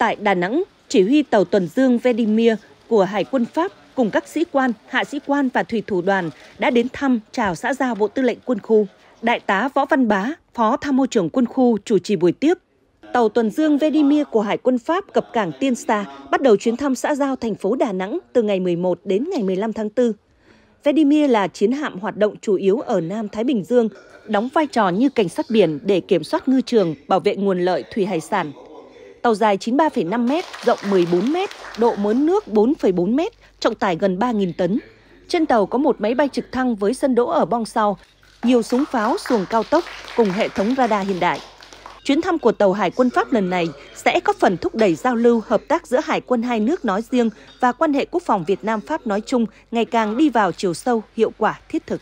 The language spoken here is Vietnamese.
Tại Đà Nẵng, chỉ huy tàu tuần dương Vladimir của Hải quân Pháp cùng các sĩ quan, hạ sĩ quan và thủy thủ đoàn đã đến thăm chào xã giao Bộ Tư lệnh Quân khu. Đại tá Võ Văn Bá, Phó Tham mưu trưởng Quân khu chủ trì buổi tiếp. Tàu tuần dương Vladimir của Hải quân Pháp cập cảng Tiên Sa bắt đầu chuyến thăm xã giao thành phố Đà Nẵng từ ngày 11 đến ngày 15 tháng 4. Vladimir là chiến hạm hoạt động chủ yếu ở Nam Thái Bình Dương, đóng vai trò như cảnh sát biển để kiểm soát ngư trường, bảo vệ nguồn lợi thủy hải sản – Tàu dài 93,5 m, rộng 14 m, độ mớn nước 4,4 m, trọng tải gần 3.000 tấn. Trên tàu có một máy bay trực thăng với sân đỗ ở bong sau, nhiều súng pháo xuồng cao tốc cùng hệ thống radar hiện đại. Chuyến thăm của tàu Hải quân Pháp lần này sẽ có phần thúc đẩy giao lưu hợp tác giữa Hải quân hai nước nói riêng và quan hệ quốc phòng Việt Nam-Pháp nói chung ngày càng đi vào chiều sâu, hiệu quả, thiết thực.